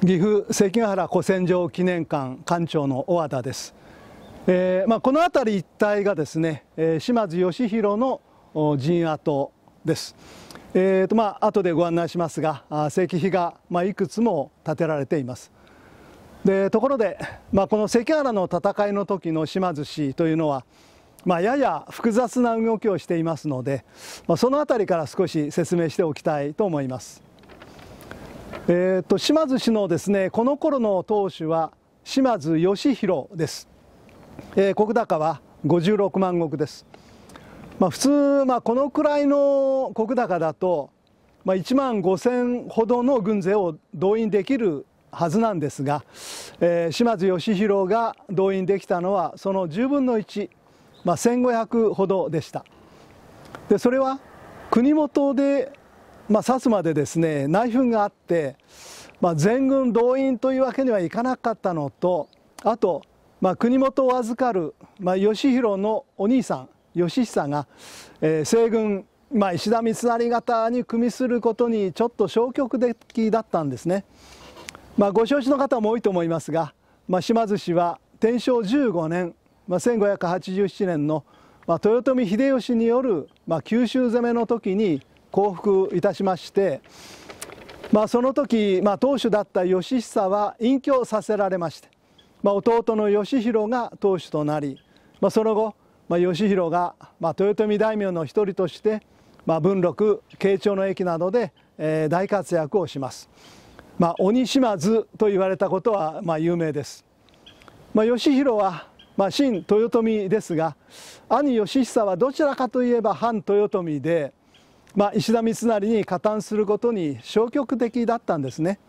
岐阜関ヶ原古戦場記念館館長の小和田です、えーまあ、この辺り一帯がですね、えー、島津義弘の陣跡です、えーとまあ後でご案内しますが石碑が、まあ、いくつも建てられていますでところで、まあ、この関原の戦いの時の島津氏というのは、まあ、やや複雑な動きをしていますので、まあ、その辺りから少し説明しておきたいと思いますえーと、島津氏のですねこの頃の当主は島津義弘です、えー、国高は56万石です、まあ、普通、まあ、このくらいの国高だと、まあ、1万5千ほどの軍勢を動員できるはずなんですが、えー、島津義弘が動員できたのはその10分の1、まあ、1500ほどでしたでそれは国元でまあ、薩摩でですね内紛があって、まあ、全軍動員というわけにはいかなかったのとあと、まあ、国元を預かる、まあ、義弘のお兄さん義久が、えー、西軍、まあ、石田三成方に組みすることにちょっと消極的だったんですね。まあ、ご承知の方も多いと思いますが、まあ、島津氏は天正15年、まあ、1587年の、まあ、豊臣秀吉による、まあ、九州攻めの時に降伏いたしまして、まあ、その時、まあ、当主だった義久は隠居させられまして、まあ、弟の義弘が当主となり、まあ、その後、まあ、義弘が、まあ、豊臣大名の一人として、まあ、文禄慶長の駅などで、えー、大活躍をします。まあ、鬼島津と言われたことは、まあ、有名です。まあ、義弘は、まあ、新豊臣ですが兄義久はどちらかといえば反豊臣で、まあ、石田三成に加担することに消極的だったんですね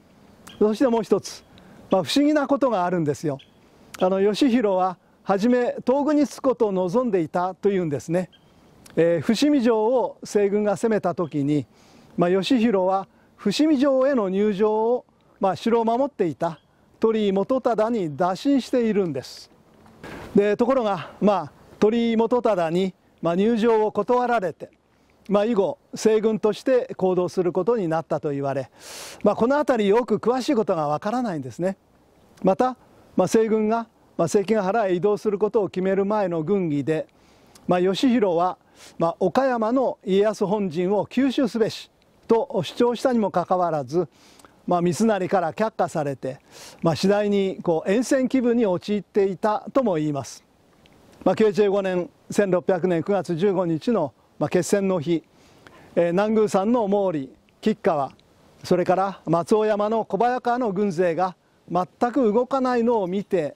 そしてもう一つ、まあ、不思議なことがあるんですよあの義弘は初め東軍につくことを望んでいたというんですね、えー、伏見城を西軍が攻めた時に、まあ、義弘は伏見城への入城を、まあ、城を守っていた鳥居元忠に打診しているんですでところが、まあ、鳥居元忠に、まあ、入城を断られてまあ、以後西軍として行動することになったと言われ、まあ、この辺りよく詳しいことがわからないんですねまた、まあ、西軍が、まあ、関ヶ原へ移動することを決める前の軍議で、まあ、義弘は、まあ、岡山の家康本陣を吸収すべしと主張したにもかかわらず、まあ、三成から却下されて、まあ、次第にこう沿線気分に陥っていたとも言います。まあ、慶長5年1600年9月15日のまあ、決戦の日、えー、南宮山の毛利吉川それから松尾山の小早川の軍勢が全く動かないのを見て、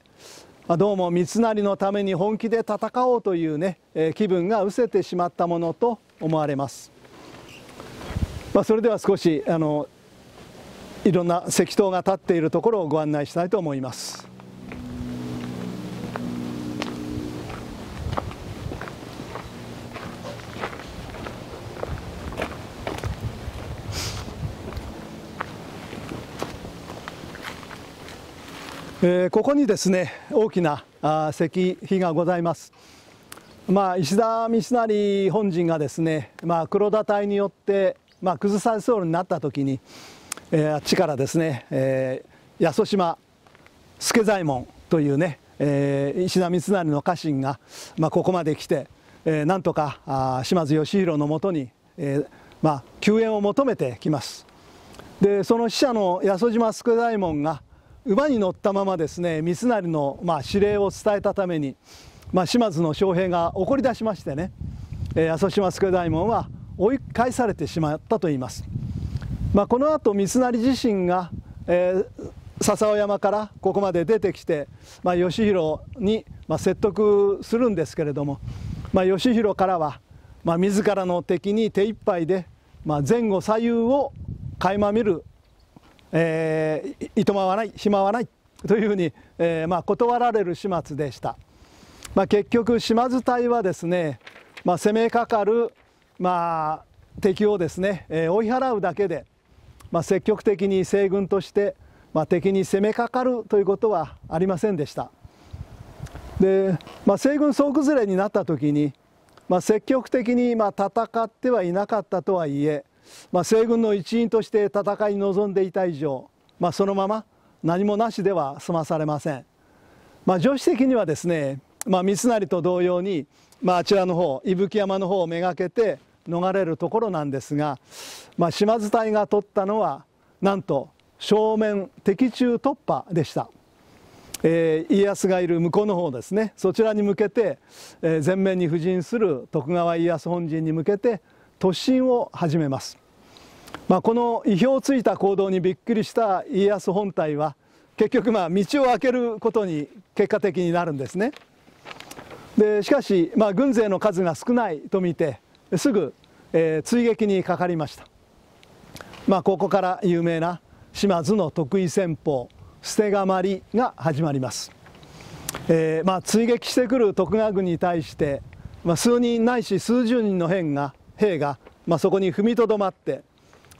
まあ、どうも三成のために本気で戦おうというね、えー、気分が失せてしまったものと思われます。まあ、それでは少しあのいろんな石塔が立っているところをご案内したいと思います。えー、ここにですね大きなあ石碑がございます、まあ、石田三成本人がですね、まあ、黒田隊によって、まあ、崩されそうになった時に、えー、あっちからですね、えー、八十島助左衛門というね、えー、石田三成の家臣が、まあ、ここまで来て、えー、なんとかあ島津義弘のもとに、えーまあ、救援を求めてきますでその死者の八十島助左衛門が馬に乗ったままですね三成の、まあ、指令を伝えたために、まあ、島津の将兵が怒り出しましてね、えー、阿蘇島助左衛門は追い返されてしまったといいます、まあ、このあと三成自身が、えー、笹尾山からここまで出てきて、まあ、義弘に、まあ、説得するんですけれども、まあ、義弘からは、まあ、自らの敵に手一杯で、まあ、前後左右を垣間見るえー、いとまわない暇はないというふうに、えーまあ、断られる始末でした、まあ、結局島津隊はですね、まあ、攻めかかる、まあ、敵をですね、えー、追い払うだけで、まあ、積極的に西軍として、まあ、敵に攻めかかるということはありませんでしたで、まあ、西軍総崩れになった時に、まあ、積極的にまあ戦ってはいなかったとはいえまあ、西軍の一員として戦いに臨んでいた以上、まあ、そのまま何もなしでは済まされません、まあ、女子的にはですね、まあ、三成と同様に、まあ、あちらの方伊吹山の方をめがけて逃れるところなんですが、まあ、島津隊が取ったのはなんと正面敵中突破でした、えー、家康がいる向こうの方ですねそちらに向けて、えー、前面に布陣する徳川家康本陣に向けて突進を始めます、まあ、この意表をついた行動にびっくりした家康本体は結局まあ道を開けることに結果的になるんですねでしかし、まあ、軍勢の数が少ないと見てすぐ、えー、追撃にかかりました、まあ、ここから有名な島津の得意戦法捨てがまりが始まります、えーまあ、追撃してくる徳川軍に対して、まあ、数人ないし数十人の兵が兵が、まあ、そこに踏みとどまって、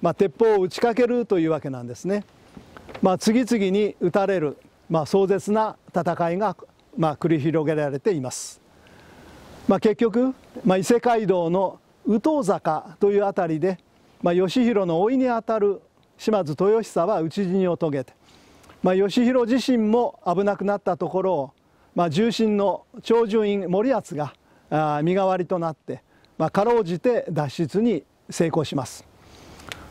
まあ、鉄砲を打ちかけるというわけなんですね。まあ、次々に撃たれる、まあ、壮絶な戦いが、まあ、繰り広げられています。まあ、結局、まあ、伊勢街道の宇頭坂というあたりで、まあ、義弘の甥にあたる島津豊久は討ち死にを遂げて、まあ、義弘自身も危なくなったところを、まあ、重臣の長寿院森厚があ身代わりとなって、まあ、かろうじて脱出に成功します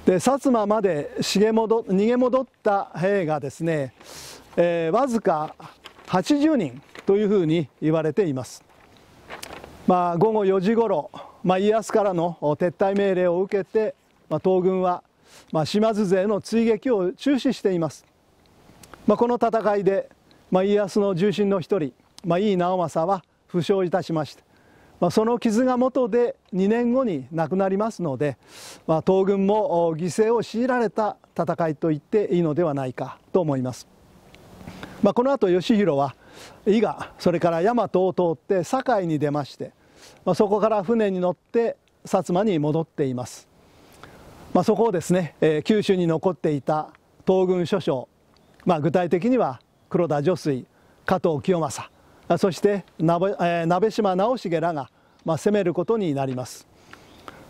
で薩摩まで逃げ戻った兵がですね、えー、わずか80人というふうに言われています、まあ、午後4時ごろ、まあ、家康からの撤退命令を受けて、まあ、東軍は、まあ、島津勢の追撃を中止しています、まあ、この戦いで、まあ、家康の重臣の一人、まあ、井伊直政は負傷いたしましてまあ、その傷が元で2年後に亡くなりますので、まあ、東軍も犠牲を強いられた戦いと言っていいのではないかと思います、まあ、この後義弘は伊賀それから大和を通って堺に出まして、まあ、そこから船に乗って薩摩に戻っています、まあ、そこをですね、えー、九州に残っていた東軍諸将、まあ、具体的には黒田助水加藤清正そして鍋島直重らが、まあ、攻めることになります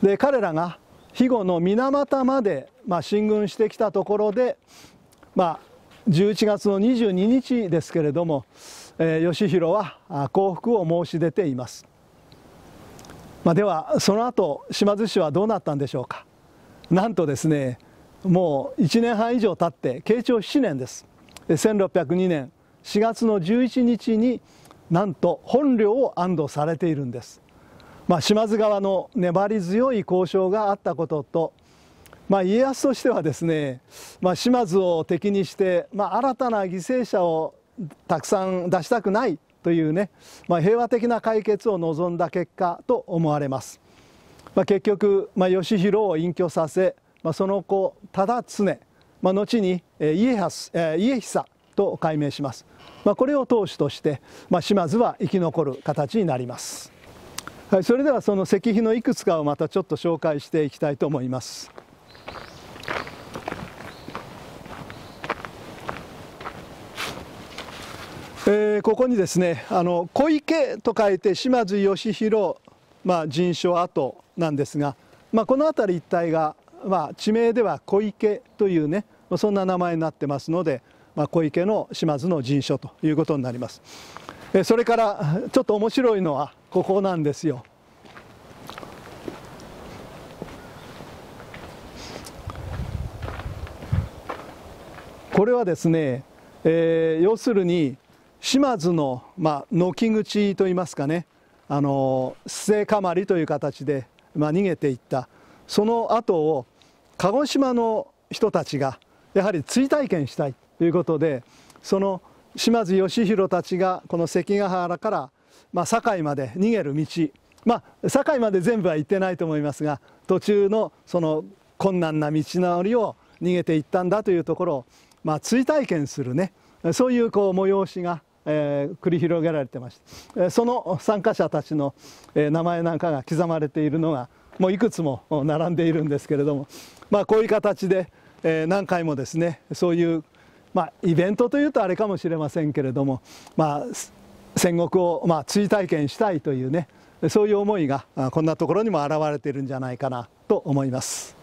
で彼らが肥後の水俣まで、まあ、進軍してきたところで、まあ、11月の22日ですけれども、えー、義弘は降伏を申し出ています、まあ、ではその後島津氏はどうなったんでしょうかなんとですねもう1年半以上経って慶長7年です1602年4月の11日になんと本領を安堵されているんです、まあ、島津側の粘り強い交渉があったことと、まあ、家康としてはですね、まあ、島津を敵にして、まあ、新たな犠牲者をたくさん出したくないというね、まあ、平和的な解決を望んだ結果と思われます、まあ、結局、まあ、義弘を隠居させ、まあ、その後忠常、まあ、後に家康家久と解明します、まあ、これを投資として、まあ、島津は生き残る形になります、はい、それではその石碑のいくつかをまたちょっと紹介していきたいと思いますえー、ここにですね「あの小池」と書いて島津義弘、まあ、人書跡なんですが、まあ、この辺り一帯が、まあ、地名では小池というねそんな名前になってますので、まあ、小池の島津の陣所ということになります。それからちょっと面白いのはここなんですよ。これはですね、えー、要するに島津の、まあ、軒口といいますかねあの姿かまりという形で、まあ、逃げていったその後を鹿児島の人たちがやはり追体験したいいうことでその島津義弘たちがこの関ヶ原から、まあ、堺まで逃げる道まあ堺まで全部は行ってないと思いますが途中のその困難な道のりを逃げていったんだというところを、まあ、追体験するねそういうこう催しが、えー、繰り広げられてましたその参加者たちの、え名前なんかが刻まれているのがもういくつも並んでいるんですけれども、まあ、こういう形で、え何回もですねそういうまあ、イベントというとあれかもしれませんけれども、まあ、戦国を、まあ、追体験したいというねそういう思いがこんなところにも表れているんじゃないかなと思います。